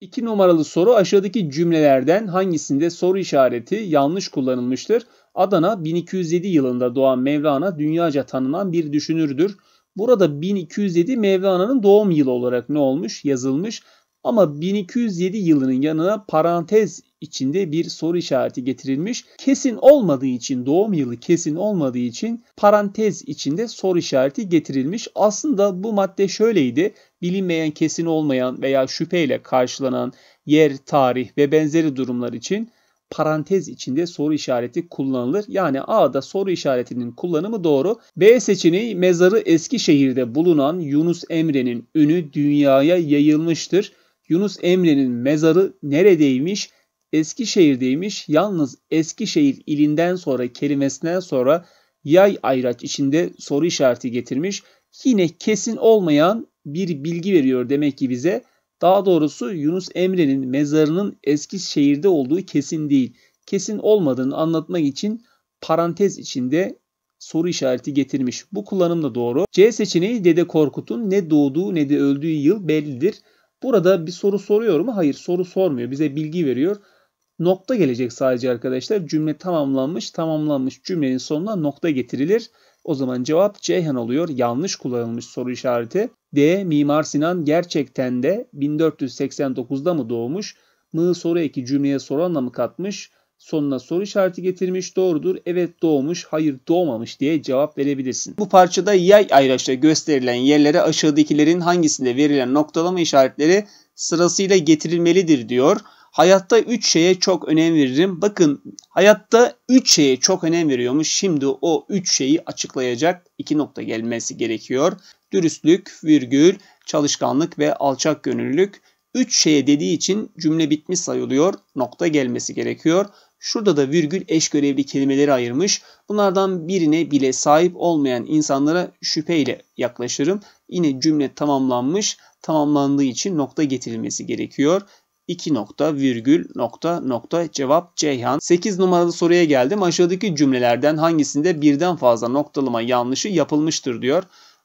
İki numaralı soru aşağıdaki cümlelerden hangisinde soru işareti yanlış kullanılmıştır? Adana 1207 yılında doğan Mevlana dünyaca tanınan bir düşünürdür. Burada 1207 Mevlana'nın doğum yılı olarak ne olmuş? Yazılmış. Ama 1207 yılının yanına parantez içinde bir soru işareti getirilmiş. Kesin olmadığı için doğum yılı kesin olmadığı için parantez içinde soru işareti getirilmiş. Aslında bu madde şöyleydi. Bilinmeyen, kesin olmayan veya şüpheyle karşılanan yer, tarih ve benzeri durumlar için parantez içinde soru işareti kullanılır. Yani A'da soru işaretinin kullanımı doğru. B seçeneği mezarı Eskişehir'de bulunan Yunus Emre'nin ünü dünyaya yayılmıştır. Yunus Emre'nin mezarı neredeymiş? Eskişehir'deymiş. Yalnız Eskişehir ilinden sonra kelimesinden sonra yay ayraç içinde soru işareti getirmiş. Yine kesin olmayan bir bilgi veriyor demek ki bize. Daha doğrusu Yunus Emre'nin mezarının Eskişehir'de olduğu kesin değil. Kesin olmadığını anlatmak için parantez içinde soru işareti getirmiş. Bu kullanım da doğru. C seçeneği Dede Korkut'un ne doğduğu ne de öldüğü yıl bellidir. Burada bir soru soruyor mu? Hayır soru sormuyor. Bize bilgi veriyor. Nokta gelecek sadece arkadaşlar. Cümle tamamlanmış. Tamamlanmış cümlenin sonuna nokta getirilir. O zaman cevap Ceyhan oluyor. Yanlış kullanılmış soru işareti. D. Mimar Sinan gerçekten de 1489'da mı doğmuş? Mı soru eki cümleye soru anlamı katmış sonuna soru işareti getirmiş doğrudur. Evet doğmuş, hayır doğmamış diye cevap verebilirsin. Bu parçada yay ayraçla gösterilen yerlere aşağıdakilerin hangisinde verilen noktalama işaretleri sırasıyla getirilmelidir diyor. Hayatta 3 şeye çok önem veririm. Bakın hayatta 3 şeye çok önem veriyormuş. Şimdi o 3 şeyi açıklayacak 2 nokta gelmesi gerekiyor. Dürüstlük, virgül, çalışkanlık ve alçak gönüllülük. 3 şeye dediği için cümle bitmiş sayılıyor. Nokta gelmesi gerekiyor. Şurada da virgül eş görevli kelimeleri ayırmış. Bunlardan birine bile sahip olmayan insanlara şüpheyle yaklaşırım. Yine cümle tamamlanmış. Tamamlandığı için nokta getirilmesi gerekiyor. 2 nokta virgül nokta nokta cevap Ceyhan. 8 numaralı soruya geldim. Aşağıdaki cümlelerden hangisinde birden fazla noktalama yanlışı yapılmıştır diyor.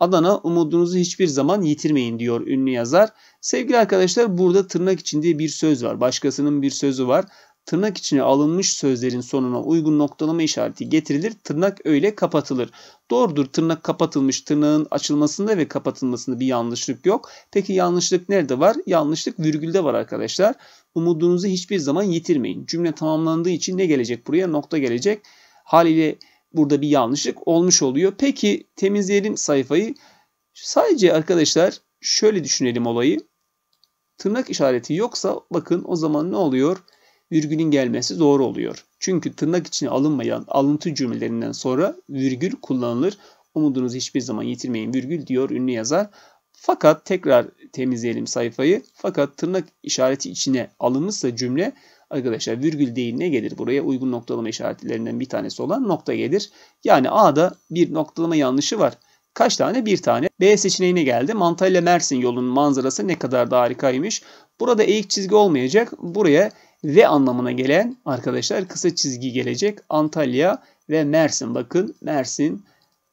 Adana umudunuzu hiçbir zaman yitirmeyin diyor ünlü yazar. Sevgili arkadaşlar burada tırnak içinde bir söz var. Başkasının bir sözü var tırnak içine alınmış sözlerin sonuna uygun noktalama işareti getirilir. Tırnak öyle kapatılır. Doğrudur tırnak kapatılmış tırnağın açılmasında ve kapatılmasında bir yanlışlık yok. Peki yanlışlık nerede var? Yanlışlık virgülde var arkadaşlar. Umudunuzu hiçbir zaman yitirmeyin. Cümle tamamlandığı için ne gelecek buraya? Nokta gelecek. Haliyle burada bir yanlışlık olmuş oluyor. Peki temizleyelim sayfayı. Sadece arkadaşlar şöyle düşünelim olayı. Tırnak işareti yoksa bakın o zaman ne oluyor? virgülün gelmesi doğru oluyor. Çünkü tırnak içine alınmayan alıntı cümlelerinden sonra virgül kullanılır. Umudunuzu hiçbir zaman yitirmeyin virgül diyor ünlü yazar. Fakat tekrar temizleyelim sayfayı. Fakat tırnak işareti içine alınmışsa cümle arkadaşlar virgül değil ne gelir buraya? Uygun noktalama işaretlerinden bir tanesi olan nokta gelir. Yani A'da bir noktalama yanlışı var. Kaç tane? Bir tane. B seçeneğine geldi. Mantayla Mersin yolunun manzarası ne kadar da harikaymış. Burada eğik çizgi olmayacak. Buraya ve anlamına gelen arkadaşlar kısa çizgi gelecek. Antalya ve Mersin bakın Mersin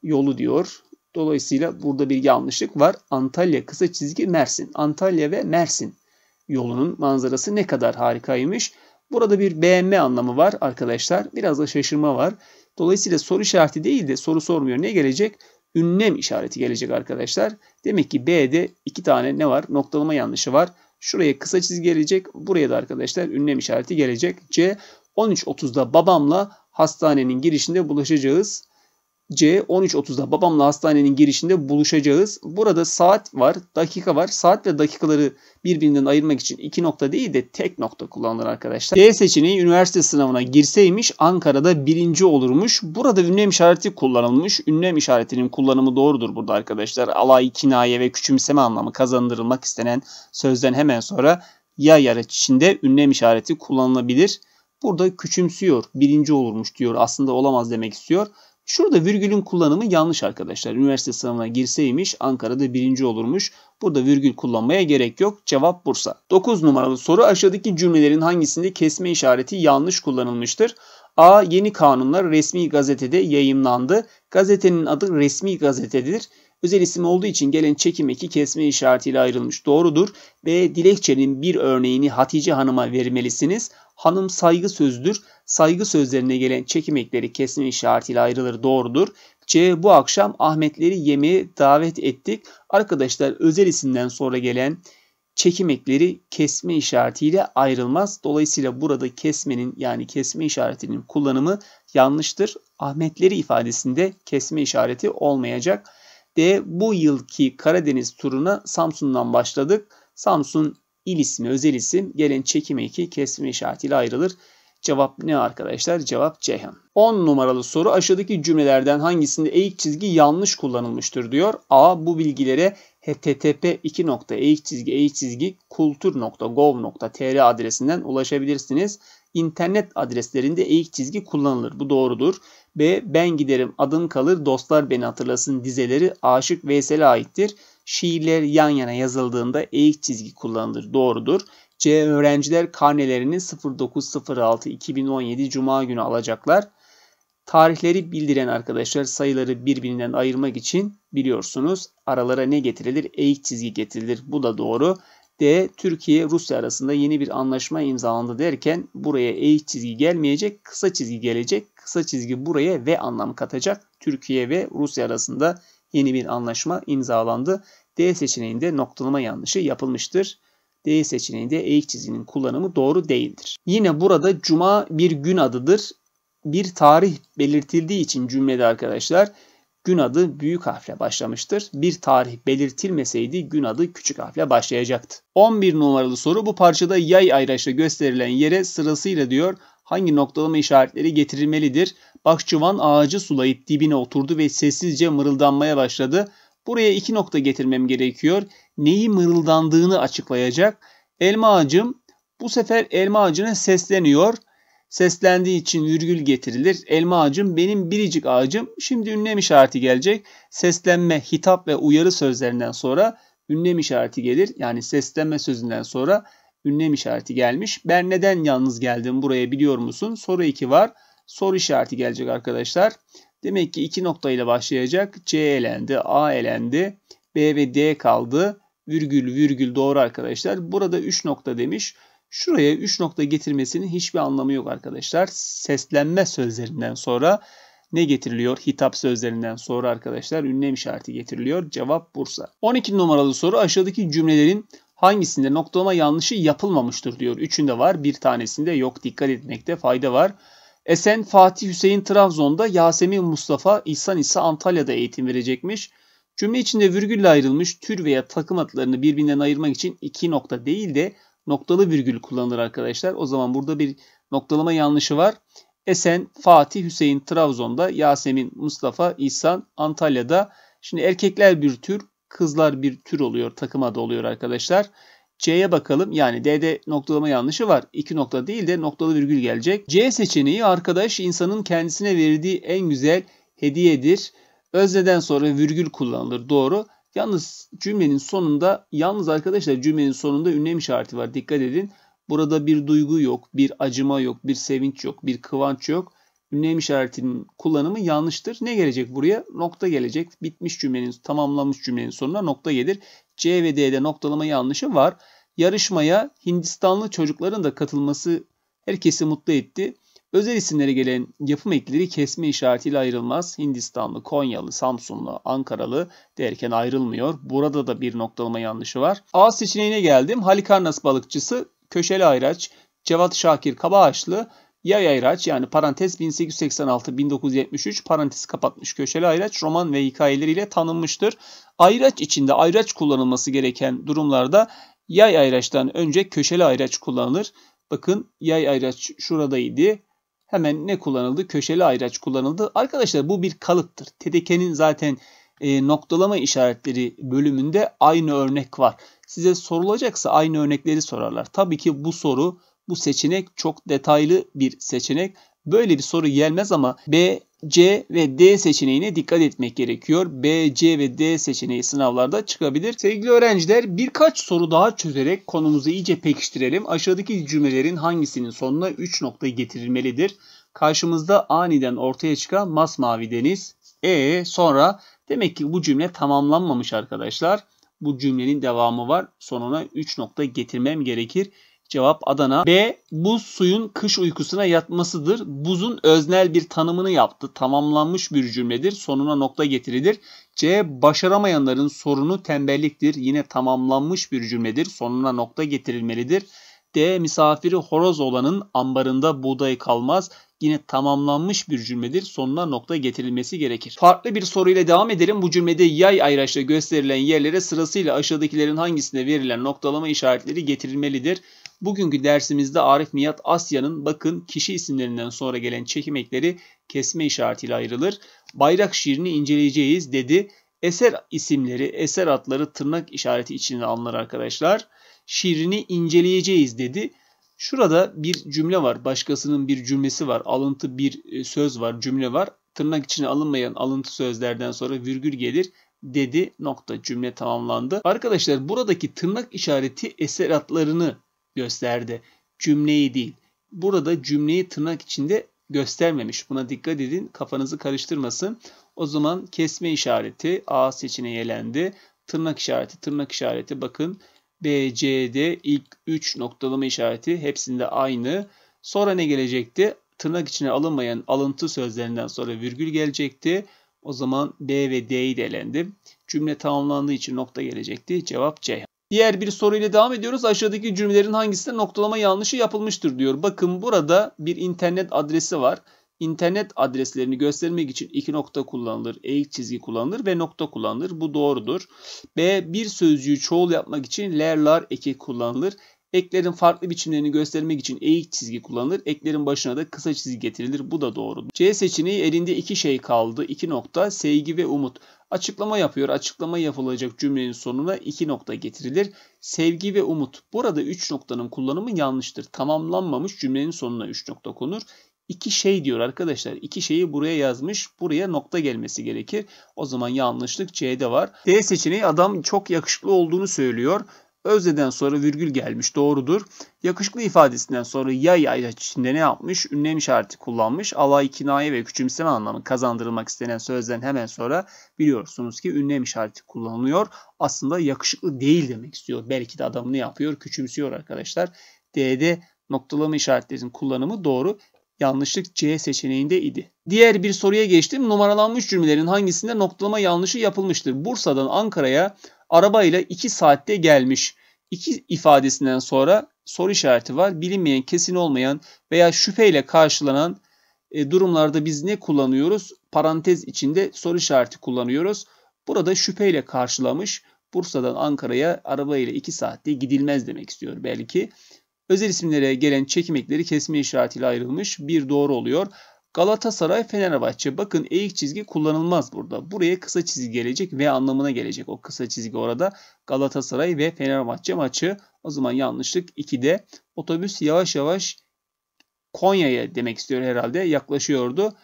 yolu diyor. Dolayısıyla burada bir yanlışlık var. Antalya kısa çizgi Mersin. Antalya ve Mersin yolunun manzarası ne kadar harikaymış. Burada bir beğenme anlamı var arkadaşlar. Biraz da şaşırma var. Dolayısıyla soru işareti değil de soru sormuyor. Ne gelecek? Ünlem işareti gelecek arkadaşlar. Demek ki B'de iki tane ne var? Noktalama yanlışı var. Şuraya kısa çizgi gelecek. Buraya da arkadaşlar ünlem işareti gelecek. C 13.30'da babamla hastanenin girişinde buluşacağız. C 13.30'da babamla hastanenin girişinde buluşacağız. Burada saat var, dakika var. Saat ve dakikaları birbirinden ayırmak için iki nokta değil de tek nokta kullanılır arkadaşlar. D seçeneği üniversite sınavına girseymiş Ankara'da birinci olurmuş. Burada ünlem işareti kullanılmış. Ünlem işaretinin kullanımı doğrudur burada arkadaşlar. Alay, kinaye ve küçümseme anlamı kazandırılmak istenen sözden hemen sonra ya yaraç içinde ünlem işareti kullanılabilir. Burada küçümsüyor, birinci olurmuş diyor. Aslında olamaz demek istiyor. Şurada virgülün kullanımı yanlış arkadaşlar. Üniversite sınavına girseymiş Ankara'da birinci olurmuş. Burada virgül kullanmaya gerek yok. Cevap Bursa. 9 numaralı soru aşağıdaki cümlelerin hangisinde kesme işareti yanlış kullanılmıştır? A. Yeni kanunlar resmi gazetede yayımlandı. Gazetenin adı resmi gazetedir. Özel isim olduğu için gelen çekim eki kesme işaretiyle ayrılmış. Doğrudur. B. Dilekçenin bir örneğini Hatice Hanım'a vermelisiniz. Hanım saygı sözdür. Saygı sözlerine gelen çekimekleri ekleri kesme işaretiyle ayrılır doğrudur. C. Bu akşam Ahmetleri yemeğe davet ettik. Arkadaşlar özel isimden sonra gelen çekimekleri kesme işaretiyle ayrılmaz. Dolayısıyla burada kesmenin yani kesme işaretinin kullanımı yanlıştır. Ahmetleri ifadesinde kesme işareti olmayacak. D. Bu yılki Karadeniz turuna Samsun'dan başladık. Samsun il ismi, özel isim, gelen çekime 2 kesme işaretiyle ayrılır. Cevap ne arkadaşlar? Cevap Ceyhan. 10 numaralı soru aşağıdaki cümlelerden hangisinde eğik çizgi yanlış kullanılmıştır diyor. A. Bu bilgilere http eğik çizgi eğik çizgi kultur.gov.tr adresinden ulaşabilirsiniz. İnternet adreslerinde eğik çizgi kullanılır. Bu doğrudur. B. Ben giderim adım kalır dostlar beni hatırlasın dizeleri Aşık Veysel'e aittir. Şiirler yan yana yazıldığında eğik çizgi kullanılır. Doğrudur. C. Öğrenciler karnelerini 09.06.2017 Cuma günü alacaklar. Tarihleri bildiren arkadaşlar sayıları birbirinden ayırmak için biliyorsunuz aralara ne getirilir? Eğik çizgi getirilir. Bu da doğru. D. Türkiye-Rusya arasında yeni bir anlaşma imzalandı derken buraya eğik çizgi gelmeyecek, kısa çizgi gelecek. Kısa çizgi buraya ve anlam katacak. Türkiye ve Rusya arasında yeni bir anlaşma imzalandı. D seçeneğinde noktalama yanlışı yapılmıştır. D seçeneğinde eğik çizginin kullanımı doğru değildir. Yine burada cuma bir gün adıdır. Bir tarih belirtildiği için cümlede arkadaşlar gün adı büyük harfle başlamıştır. Bir tarih belirtilmeseydi gün adı küçük harfle başlayacaktı. 11 numaralı soru bu parçada yay ayraçla gösterilen yere sırasıyla diyor hangi noktalama işaretleri getirilmelidir? Bahçıvan ağacı sulayıp dibine oturdu ve sessizce mırıldanmaya başladı. Buraya iki nokta getirmem gerekiyor. Neyi mırıldandığını açıklayacak. Elma ağacım bu sefer elma ağacına sesleniyor. Seslendiği için virgül getirilir. Elma ağacım benim biricik ağacım. Şimdi ünlem işareti gelecek. Seslenme, hitap ve uyarı sözlerinden sonra ünlem işareti gelir. Yani seslenme sözünden sonra ünlem işareti gelmiş. Ben neden yalnız geldim buraya biliyor musun? Soru 2 var soru işareti gelecek arkadaşlar. Demek ki iki nokta ile başlayacak. C elendi, A elendi, B ve D kaldı. Virgül virgül doğru arkadaşlar. Burada 3 nokta demiş. Şuraya 3 nokta getirmesinin hiçbir anlamı yok arkadaşlar. Seslenme sözlerinden sonra ne getiriliyor? Hitap sözlerinden sonra arkadaşlar ünlem işareti getiriliyor. Cevap Bursa. 12 numaralı soru aşağıdaki cümlelerin hangisinde noktalama yanlışı yapılmamıştır diyor. Üçünde var bir tanesinde yok. Dikkat etmekte fayda var. Esen Fatih Hüseyin Trabzon'da, Yasemin Mustafa İhsan ise Antalya'da eğitim verecekmiş. Cümle içinde virgülle ayrılmış tür veya takım adlarını birbirinden ayırmak için iki nokta değil de noktalı virgül kullanılır arkadaşlar. O zaman burada bir noktalama yanlışı var. Esen, Fatih, Hüseyin Trabzon'da, Yasemin, Mustafa, İhsan Antalya'da. Şimdi erkekler bir tür, kızlar bir tür oluyor, takım adı oluyor arkadaşlar. C'ye bakalım. Yani D'de noktalama yanlışı var. İki nokta değil de noktalı virgül gelecek. C seçeneği arkadaş insanın kendisine verdiği en güzel hediyedir. Özneden sonra virgül kullanılır. Doğru. Yalnız cümlenin sonunda yalnız arkadaşlar cümlenin sonunda ünlem işareti var. Dikkat edin. Burada bir duygu yok, bir acıma yok, bir sevinç yok, bir kıvanç yok. Ünlem işaretinin kullanımı yanlıştır. Ne gelecek buraya? Nokta gelecek. Bitmiş cümlenin, tamamlanmış cümlenin sonuna nokta gelir. C ve D'de noktalama yanlışı var. Yarışmaya Hindistanlı çocukların da katılması herkesi mutlu etti. Özel isimlere gelen yapım ekleri kesme işaretiyle ayrılmaz. Hindistanlı, Konyalı, Samsunlu, Ankaralı derken ayrılmıyor. Burada da bir noktalama yanlışı var. A seçeneğine geldim. Halikarnas balıkçısı, Köşeli Ayraç, Cevat Şakir Kabaağaçlı, Yay Ayraç yani parantez 1886-1973 parantezi kapatmış köşeli ayraç roman ve hikayeleriyle tanınmıştır. Ayraç içinde ayraç kullanılması gereken durumlarda Yay ayraçtan önce köşeli ayraç kullanılır. Bakın yay ayraç şuradaydı. Hemen ne kullanıldı? Köşeli ayraç kullanıldı. Arkadaşlar bu bir kalıptır. Tedekenin zaten e, noktalama işaretleri bölümünde aynı örnek var. Size sorulacaksa aynı örnekleri sorarlar. Tabii ki bu soru, bu seçenek çok detaylı bir seçenek. Böyle bir soru gelmez ama B C ve D seçeneğine dikkat etmek gerekiyor. B, C ve D seçeneği sınavlarda çıkabilir. Sevgili öğrenciler birkaç soru daha çözerek konumuzu iyice pekiştirelim. Aşağıdaki cümlelerin hangisinin sonuna 3 nokta getirilmelidir? Karşımızda aniden ortaya çıkan masmavi deniz. E sonra demek ki bu cümle tamamlanmamış arkadaşlar. Bu cümlenin devamı var. Sonuna 3 nokta getirmem gerekir. Cevap Adana. B. Buz suyun kış uykusuna yatmasıdır. Buzun öznel bir tanımını yaptı. Tamamlanmış bir cümledir. Sonuna nokta getirilir. C. Başaramayanların sorunu tembelliktir. Yine tamamlanmış bir cümledir. Sonuna nokta getirilmelidir. D. Misafiri horoz olanın ambarında buğday kalmaz. Yine tamamlanmış bir cümledir. Sonuna nokta getirilmesi gerekir. Farklı bir soruyla devam edelim. Bu cümlede yay ayraçla gösterilen yerlere sırasıyla aşağıdakilerin hangisine verilen noktalama işaretleri getirilmelidir. Bugünkü dersimizde Arif Nihat Asya'nın bakın kişi isimlerinden sonra gelen çekimekleri kesme işaretiyle ayrılır. Bayrak şiirini inceleyeceğiz dedi. Eser isimleri, eser adları tırnak işareti içinde alınır arkadaşlar. Şiirini inceleyeceğiz dedi. Şurada bir cümle var. Başkasının bir cümlesi var. Alıntı bir e, söz var, cümle var. Tırnak içine alınmayan alıntı sözlerden sonra virgül gelir dedi nokta cümle tamamlandı. Arkadaşlar buradaki tırnak işareti eser adlarını gösterdi. Cümleyi değil. Burada cümleyi tırnak içinde göstermemiş. Buna dikkat edin. Kafanızı karıştırmasın. O zaman kesme işareti A seçeneği elendi. Tırnak işareti, tırnak işareti bakın. B, C, D ilk 3 noktalama işareti hepsinde aynı. Sonra ne gelecekti? Tırnak içine alınmayan alıntı sözlerinden sonra virgül gelecekti. O zaman B ve D'yi de elendi. Cümle tamamlandığı için nokta gelecekti. Cevap C. Diğer bir soruyla devam ediyoruz. Aşağıdaki cümlelerin hangisinde noktalama yanlışı yapılmıştır diyor. Bakın burada bir internet adresi var. İnternet adreslerini göstermek için iki nokta kullanılır, eğik çizgi kullanılır ve nokta kullanılır. Bu doğrudur. B. Bir sözcüğü çoğul yapmak için ler, eki kullanılır. Eklerin farklı biçimlerini göstermek için eğik çizgi kullanılır. Eklerin başına da kısa çizgi getirilir. Bu da doğru. C seçeneği elinde iki şey kaldı. İki nokta sevgi ve umut. Açıklama yapıyor. Açıklama yapılacak cümlenin sonuna iki nokta getirilir. Sevgi ve umut. Burada üç noktanın kullanımı yanlıştır. Tamamlanmamış cümlenin sonuna üç nokta konur. İki şey diyor arkadaşlar. İki şeyi buraya yazmış. Buraya nokta gelmesi gerekir. O zaman yanlışlık C'de var. D seçeneği adam çok yakışıklı olduğunu söylüyor. Özde'den sonra virgül gelmiş doğrudur. Yakışıklı ifadesinden sonra ya yay içinde ne yapmış? Ünlem işareti kullanmış. Alay, kinaye ve küçümseme anlamı kazandırılmak istenen sözden hemen sonra biliyorsunuz ki ünlem işareti kullanılıyor. Aslında yakışıklı değil demek istiyor. Belki de adamını yapıyor, küçümsüyor arkadaşlar. D'de noktalama işaretlerinin kullanımı doğru. Yanlışlık C seçeneğinde idi. Diğer bir soruya geçtim. Numaralanmış cümlelerin hangisinde noktalama yanlışı yapılmıştır? Bursa'dan Ankara'ya arabayla 2 saatte gelmiş. 2 ifadesinden sonra soru işareti var. Bilinmeyen, kesin olmayan veya şüpheyle karşılanan e, durumlarda biz ne kullanıyoruz? Parantez içinde soru işareti kullanıyoruz. Burada şüpheyle karşılamış. Bursa'dan Ankara'ya arabayla 2 saatte gidilmez demek istiyor belki. Özel isimlere gelen çekimekleri kesme işaretiyle ayrılmış. Bir doğru oluyor. Galatasaray Fenerbahçe bakın eğik çizgi kullanılmaz burada. Buraya kısa çizgi gelecek ve anlamına gelecek. O kısa çizgi orada Galatasaray ve Fenerbahçe maçı. O zaman yanlışlık 2'de otobüs yavaş yavaş Konya'ya demek istiyor herhalde yaklaşıyordu.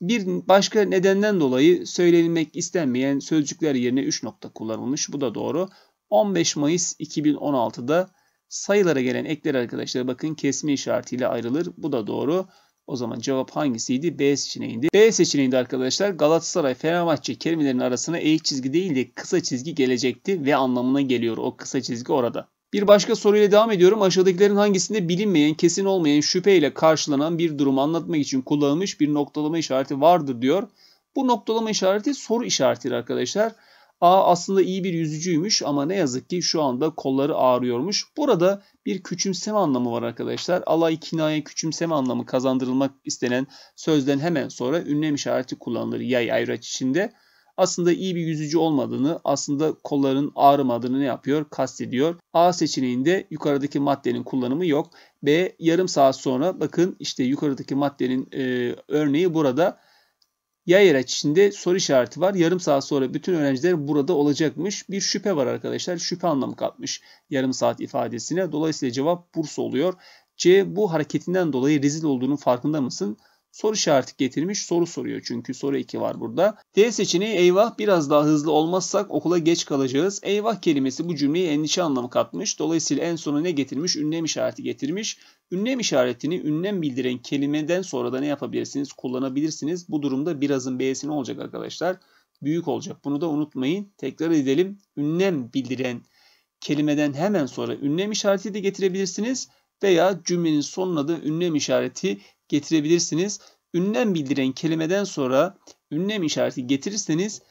Bir başka nedenden dolayı söylenilmek istenmeyen sözcükler yerine 3 nokta kullanılmış. Bu da doğru. 15 Mayıs 2016'da sayılara gelen ekler arkadaşlar bakın kesme işaretiyle ayrılır. Bu da doğru. O zaman cevap hangisiydi? B seçeneğiydi. B seçeneğinde arkadaşlar Galatasaray, Fenerbahçe kelimelerinin arasına eğik çizgi değil de kısa çizgi gelecekti ve anlamına geliyor o kısa çizgi orada. Bir başka soruyla devam ediyorum. Aşağıdakilerin hangisinde bilinmeyen, kesin olmayan, şüpheyle karşılanan bir durumu anlatmak için kullanılmış bir noktalama işareti vardır diyor. Bu noktalama işareti soru işaretidir arkadaşlar. Arkadaşlar A aslında iyi bir yüzücüymüş ama ne yazık ki şu anda kolları ağrıyormuş. Burada bir küçümseme anlamı var arkadaşlar. Alay kinaye küçümseme anlamı kazandırılmak istenen sözden hemen sonra ünlem işareti kullanılır yay ayraç içinde. Aslında iyi bir yüzücü olmadığını, aslında kolların ağrımadığını ne yapıyor? Kastediyor. A seçeneğinde yukarıdaki maddenin kullanımı yok. B yarım saat sonra bakın işte yukarıdaki maddenin e, örneği burada Yayraç içinde soru işareti var. Yarım saat sonra bütün öğrenciler burada olacakmış. Bir şüphe var arkadaşlar. Şüphe anlamı katmış yarım saat ifadesine. Dolayısıyla cevap Bursa oluyor. C bu hareketinden dolayı rezil olduğunun farkında mısın? soru işareti getirmiş soru soruyor çünkü soru 2 var burada. D seçeneği eyvah biraz daha hızlı olmazsak okula geç kalacağız. Eyvah kelimesi bu cümleye endişe anlamı katmış. Dolayısıyla en sonu ne getirmiş? Ünlem işareti getirmiş. Ünlem işaretini ünlem bildiren kelimeden sonra da ne yapabilirsiniz? Kullanabilirsiniz. Bu durumda birazın B'si ne olacak arkadaşlar? Büyük olacak. Bunu da unutmayın. Tekrar edelim. Ünlem bildiren kelimeden hemen sonra ünlem işareti de getirebilirsiniz veya cümlenin sonuna da ünlem işareti getirebilirsiniz. Ünlem bildiren kelimeden sonra ünlem işareti getirirseniz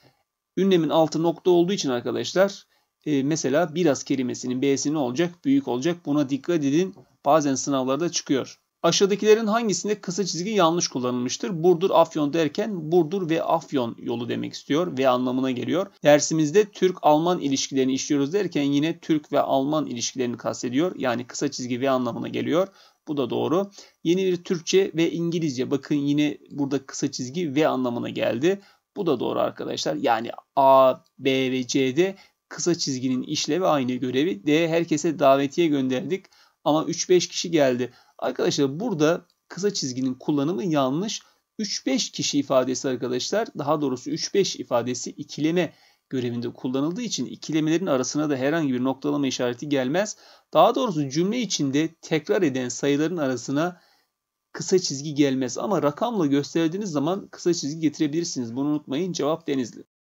ünlemin altı nokta olduğu için arkadaşlar e, mesela biraz kelimesinin b'si ne olacak? Büyük olacak. Buna dikkat edin. Bazen sınavlarda çıkıyor. Aşağıdakilerin hangisinde kısa çizgi yanlış kullanılmıştır? Burdur Afyon derken Burdur ve Afyon yolu demek istiyor ve anlamına geliyor. Dersimizde Türk-Alman ilişkilerini işliyoruz derken yine Türk ve Alman ilişkilerini kastediyor. Yani kısa çizgi ve anlamına geliyor. Bu da doğru. Yeni bir Türkçe ve İngilizce. Bakın yine burada kısa çizgi ve anlamına geldi. Bu da doğru arkadaşlar. Yani A, B ve C'de kısa çizginin işlevi aynı görevi. D herkese davetiye gönderdik ama 3-5 kişi geldi. Arkadaşlar burada kısa çizginin kullanımı yanlış. 3-5 kişi ifadesi arkadaşlar daha doğrusu 3-5 ifadesi ikileme görevinde kullanıldığı için ikilemelerin arasına da herhangi bir noktalama işareti gelmez. Daha doğrusu cümle içinde tekrar eden sayıların arasına kısa çizgi gelmez ama rakamla gösterdiğiniz zaman kısa çizgi getirebilirsiniz. Bunu unutmayın. Cevap Denizli.